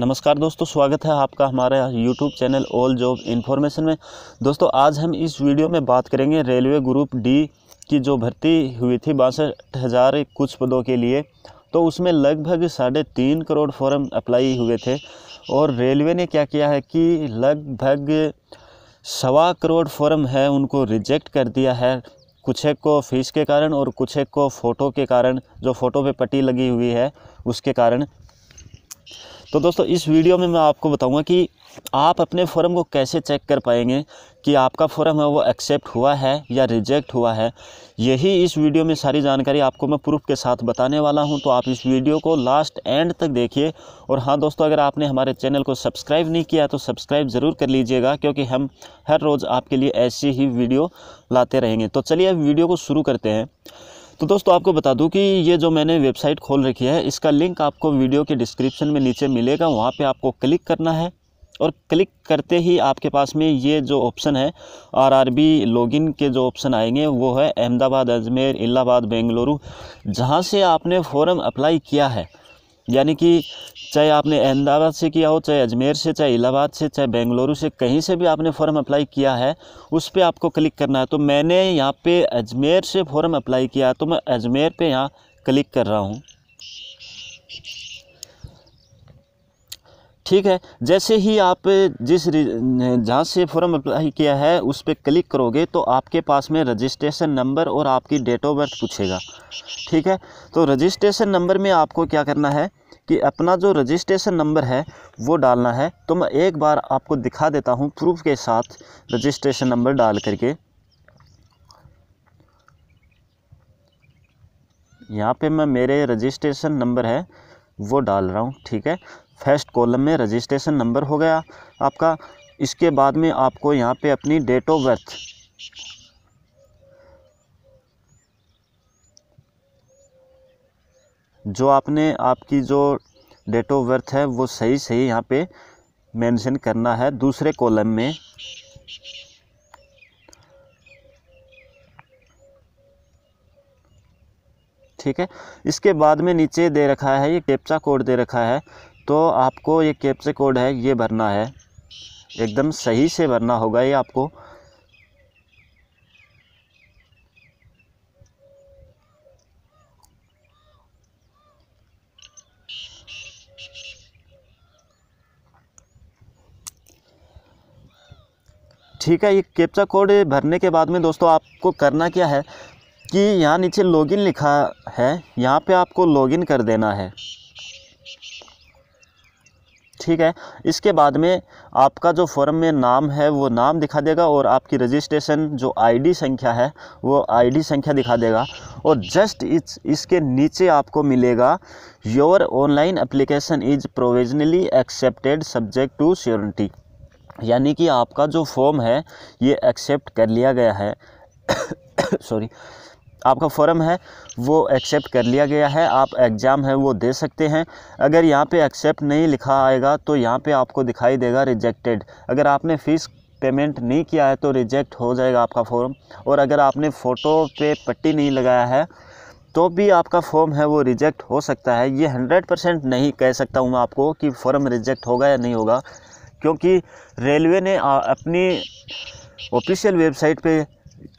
नमस्कार दोस्तों स्वागत है आपका हमारे YouTube channel All Job Information में दोस्तों आज हम इस वीडियो में बात करेंगे रेलवे ग्रुप डी की जो भर्ती हुई थी बासठ हज़ार कुछ पदों के लिए तो उसमें लगभग साढ़े तीन करोड़ फॉर्म अप्लाई हुए थे और रेलवे ने क्या किया है कि लगभग सवा करोड़ फॉर्म है उनको रिजेक्ट कर दिया है कुछ एक को फीस के कारण और कुछ एक को फ़ोटो के कारण जो फ़ोटो पे पट्टी लगी हुई है उसके कारण तो दोस्तों इस वीडियो में मैं आपको बताऊंगा कि आप अपने फॉर्म को कैसे चेक कर पाएंगे कि आपका फॉर्म है वो एक्सेप्ट हुआ है या रिजेक्ट हुआ है यही इस वीडियो में सारी जानकारी आपको मैं प्रूफ के साथ बताने वाला हूं तो आप इस वीडियो को लास्ट एंड तक देखिए और हाँ दोस्तों अगर आपने हमारे चैनल को सब्सक्राइब नहीं किया तो सब्सक्राइब ज़रूर कर लीजिएगा क्योंकि हम हर रोज़ आपके लिए ऐसी ही वीडियो लाते रहेंगे तो चलिए वीडियो को शुरू करते हैं तो दोस्तों आपको बता दूं कि ये जो मैंने वेबसाइट खोल रखी है इसका लिंक आपको वीडियो के डिस्क्रिप्शन में नीचे मिलेगा वहाँ पे आपको क्लिक करना है और क्लिक करते ही आपके पास में ये जो ऑप्शन है आरआरबी लॉगिन के जो ऑप्शन आएंगे वो है अहमदाबाद अजमेर इलाहाबाद बेंगलुरु जहाँ से आपने फॉर्म अप्लाई किया है यानी कि चाहे आपने अहमदाबाद से किया हो चाहे अजमेर से चाहे इलाहाबाद से चाहे बेंगलुरु से कहीं से भी आपने फॉर्म अप्लाई किया है उस पर आपको क्लिक करना है तो मैंने यहाँ पे अजमेर से फॉर्म अप्लाई किया तो मैं अजमेर पे यहाँ क्लिक कर रहा हूँ ठीक है जैसे ही आप जिस जहाँ से फॉर्म अप्लाई किया है उस पर क्लिक करोगे तो आपके पास में रजिस्ट्रेशन नंबर और आपकी डेट ऑफ बर्थ पूछेगा ठीक है तो रजिस्ट्रेशन नंबर में आपको क्या करना है कि अपना जो रजिस्ट्रेशन नंबर है वो डालना है तो मैं एक बार आपको दिखा देता हूँ प्रूफ के साथ रजिस्ट्रेशन नंबर डाल करके यहाँ पे मैं मेरे रजिस्ट्रेशन नंबर है वो डाल रहा हूँ ठीक है फर्स्ट कॉलम में रजिस्ट्रेशन नंबर हो गया आपका इसके बाद में आपको यहाँ पे अपनी डेट ऑफ बर्थ जो आपने आपकी जो डेट ऑफ बर्थ है वो सही सही यहाँ पे मेंशन करना है दूसरे कॉलम में ठीक है इसके बाद में नीचे दे रखा है ये कैप्चा कोड दे रखा है तो आपको ये कैप्से कोड है ये भरना है एकदम सही से भरना होगा ये आपको ठीक है ये कैप्चा कोड भरने के बाद में दोस्तों आपको करना क्या है कि यहाँ नीचे लॉगिन लिखा है यहाँ पे आपको लॉगिन कर देना है ठीक है इसके बाद में आपका जो फॉर्म में नाम है वो नाम दिखा देगा और आपकी रजिस्ट्रेशन जो आईडी संख्या है वो आईडी संख्या दिखा देगा और जस्ट इस इसके नीचे आपको मिलेगा your online application is provisionally accepted subject to surety यानी कि आपका जो फॉर्म है ये एक्सेप्ट कर लिया गया है सॉरी आपका फॉर्म है वो एक्सेप्ट कर लिया गया है आप एग्ज़ाम है वो दे सकते हैं अगर यहाँ पे एक्सेप्ट नहीं लिखा आएगा तो यहाँ पे आपको दिखाई देगा रिजेक्टेड अगर आपने फ़ीस पेमेंट नहीं किया है तो रिजेक्ट हो जाएगा आपका फॉर्म और अगर आपने फ़ोटो पे पट्टी नहीं लगाया है तो भी आपका फॉर्म है वो रिजेक्ट हो सकता है ये हंड्रेड परसेंट नहीं कह सकता हूँ मैं आपको कि फॉर्म रिजेक्ट होगा या नहीं होगा क्योंकि रेलवे ने अपनी ऑफिशियल वेबसाइट पर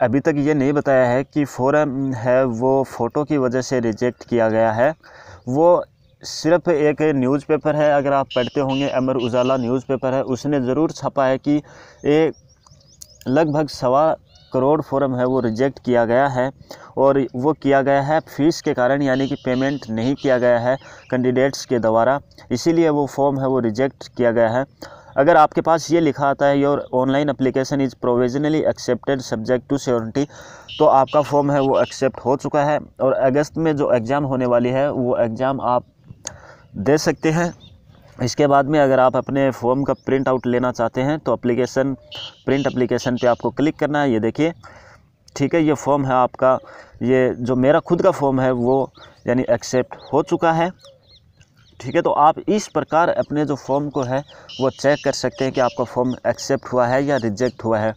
अभी तक ये नहीं बताया है कि फ़ोरम है वो फ़ोटो की वजह से रिजेक्ट किया गया है वो सिर्फ एक न्यूज़पेपर है अगर आप पढ़ते होंगे अमर उजाला न्यूज़पेपर है उसने ज़रूर छापा है कि एक लगभग सवा करोड़ फॉरम है वो रिजेक्ट किया गया है और वो किया गया है फीस के कारण यानी कि पेमेंट नहीं किया गया है कैंडिडेट्स के द्वारा इसीलिए वो फॉर्म है वो रिजेक्ट किया गया है अगर आपके पास ये लिखा आता है your online application is provisionally accepted subject to seventy तो आपका फॉर्म है वो एक्सेप्ट हो चुका है और अगस्त में जो एग्ज़ाम होने वाली है वो एग्ज़ाम आप दे सकते हैं इसके बाद में अगर आप अपने फॉर्म का प्रिंट आउट लेना चाहते हैं तो अप्लीकेशन प्रिंट अप्लीकेशन पे आपको क्लिक करना है ये देखिए ठीक है ये फॉर्म है आपका ये जो मेरा खुद का फॉर्म है वो यानी एक्सेप्ट हो चुका है ठीक है तो आप इस प्रकार अपने जो फॉर्म को है वो चेक कर सकते हैं कि आपका फॉर्म एक्सेप्ट हुआ है या रिजेक्ट हुआ है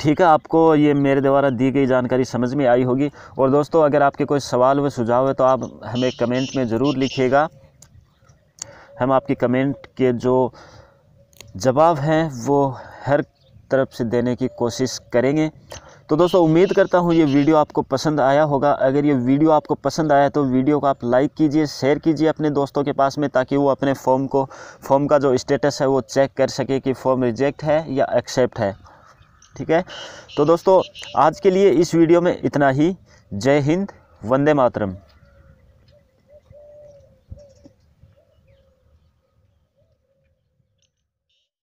ठीक है आपको ये मेरे द्वारा दी गई जानकारी समझ में आई होगी और दोस्तों अगर आपके कोई सवाल व सुझाव है तो आप हमें कमेंट में ज़रूर लिखिएगा हम आपके कमेंट के जो जवाब हैं वो हर तरफ से देने की कोशिश करेंगे तो दोस्तों उम्मीद करता हूँ ये वीडियो आपको पसंद आया होगा अगर ये वीडियो आपको पसंद आया तो वीडियो को आप लाइक कीजिए शेयर कीजिए अपने दोस्तों के पास में ताकि वो अपने फॉर्म को फॉर्म का जो स्टेटस है वो चेक कर सके कि फॉर्म रिजेक्ट है या एक्सेप्ट है ठीक है तो दोस्तों आज के लिए इस वीडियो में इतना ही जय हिंद वंदे मातरम